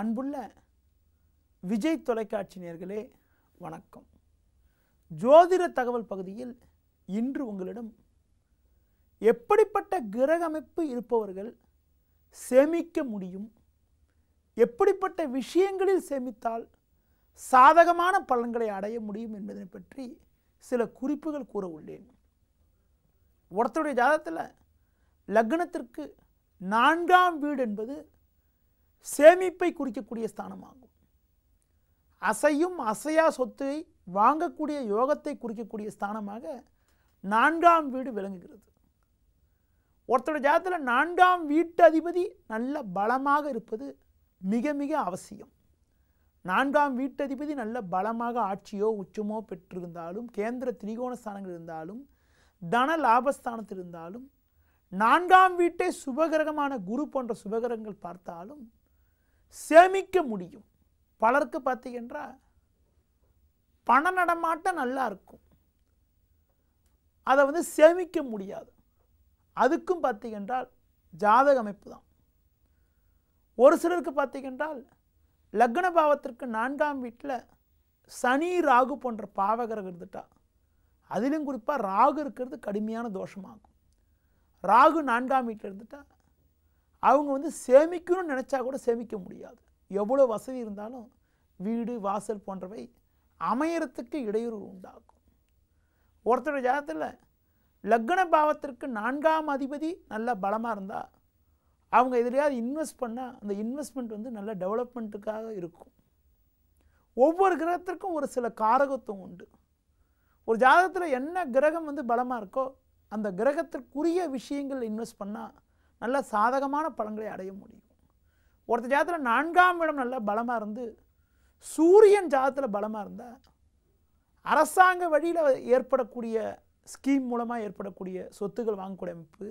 அன்புள்ள விஜய் தொலைக்காட்சி நேர்களே வணக்கம் ஜோதிட தகவல் பகுதியில் இன்று உங்களிடம் எப்படிப்பட்ட கிரக அமைப்பு இருப்பவர்கள் சேமிக்க முடியும் எப்படிப்பட்ட விஷயங்களில் சேமித்தால் சாதகமான பலன்களை அடைய முடியும் என்பதை பற்றி சில குறிப்புகள் கூற உள்ளேன் ஒருத்தருடைய ஜாதகத்தில் லக்னத்திற்கு நான்காம் வீடு என்பது சேமிப்பை குறிக்கக்கூடிய ஸ்தானமாகும் அசையும் அசையா சொத்தை வாங்கக்கூடிய யோகத்தை குறிக்கக்கூடிய ஸ்தானமாக நான்காம் வீடு விளங்குகிறது ஒருத்தரோட ஜாதத்தில் நான்காம் வீட்டு அதிபதி நல்ல பலமாக இருப்பது மிக மிக அவசியம் நான்காம் வீட்டு அதிபதி நல்ல பலமாக ஆட்சியோ உச்சமோ பெற்றிருந்தாலும் கேந்திர திரிகோண ஸ்தானங்கள் இருந்தாலும் தன லாபஸ்தானத்தில் இருந்தாலும் நான்காம் வீட்டை சுபகிரகமான குரு போன்ற சுபகிரகங்கள் பார்த்தாலும் சேமிக்க முடியும் பலருக்கு பார்த்தீங்கன்றா பண நடமாட்டம் நல்லா இருக்கும் அதை வந்து சேமிக்க முடியாது அதுக்கும் பார்த்தீங்கன்றால் ஜாதக அமைப்பு தான் ஒரு சிலருக்கு பார்த்தீங்கன்றால் லக்ன பாவத்திற்கு நான்காம் வீட்டில் சனி ராகு போன்ற பாவகரகம் இருந்துட்டா அதிலும் குறிப்பாக ராகு இருக்கிறது கடுமையான தோஷமாகும் ராகு நான்காம் வீட்டில் இருந்துட்டால் அவங்க வந்து சேமிக்கணும்னு நினச்சா கூட சேமிக்க முடியாது எவ்வளோ வசதி இருந்தாலும் வீடு வாசல் போன்றவை அமையறத்துக்கு இடையூறு உண்டாகும் ஒருத்தரோட ஜாதத்தில் லக்ன பாவத்திற்கு நான்காம் அதிபதி நல்லா பலமாக இருந்தால் அவங்க எதிரியாவது இன்வெஸ்ட் பண்ணால் அந்த இன்வெஸ்ட்மெண்ட் வந்து நல்ல டெவலப்மெண்ட்டுக்காக இருக்கும் ஒவ்வொரு கிரகத்திற்கும் ஒரு சில காரகத்துவம் உண்டு ஒரு ஜாதகத்தில் என்ன கிரகம் வந்து பலமாக இருக்கோ அந்த கிரகத்திற்குரிய விஷயங்கள் இன்வெஸ்ட் பண்ணால் நல்ல சாதகமான பலன்களை அடைய முடியும் ஒருத்தர் ஜாதத்தில் நான்காம் இடம் நல்ல பலமாக இருந்து சூரியன் ஜாதத்தில் பலமாக இருந்தால் அரசாங்க வழியில் ஏற்படக்கூடிய ஸ்கீம் மூலமாக ஏற்படக்கூடிய சொத்துக்கள் வாங்கக்கூடிய அமைப்பு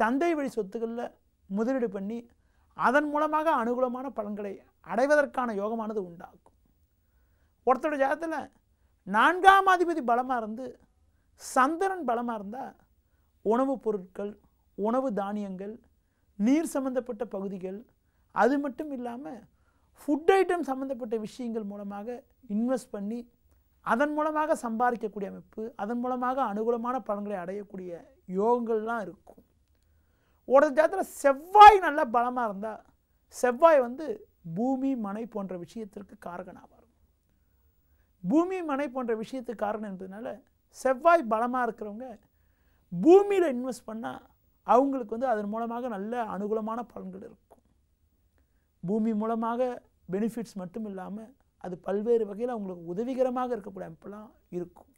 தந்தை வழி சொத்துக்களில் முதலீடு பண்ணி அதன் மூலமாக அனுகூலமான பலன்களை அடைவதற்கான யோகமானது உண்டாகும் ஒருத்தரோட ஜாதத்தில் நான்காம் அதிபதி பலமாக இருந்து சந்திரன் பலமாக இருந்தால் உணவுப் பொருட்கள் உணவு தானியங்கள் நீர் சம்மந்தப்பட்ட பகுதிகள் அது மட்டும் இல்லாமல் ஃபுட் ஐட்டம் சம்மந்தப்பட்ட விஷயங்கள் மூலமாக இன்வெஸ்ட் பண்ணி அதன் மூலமாக சம்பாதிக்கக்கூடிய அமைப்பு அதன் மூலமாக அனுகூலமான பலன்களை அடையக்கூடிய யோகங்கள்லாம் இருக்கும் ஒரு ஜாத்திர செவ்வாய் நல்லா பலமாக இருந்தால் செவ்வாய் வந்து பூமி மனை போன்ற விஷயத்திற்கு காரகனாவார் பூமி மனை போன்ற விஷயத்துக்கு காரணம் என்றதுனால செவ்வாய் பலமாக இருக்கிறவங்க பூமியில் இன்வெஸ்ட் பண்ணால் அவங்களுக்கு வந்து அதன் மூலமாக நல்ல அனுகூலமான பலன்கள் இருக்கும் பூமி மூலமாக பெனிஃபிட்ஸ் மட்டும் இல்லாமல் அது பல்வேறு வகையில் அவங்களுக்கு உதவிகரமாக இருக்கக்கூடிய அமைப்பெல்லாம் இருக்கும்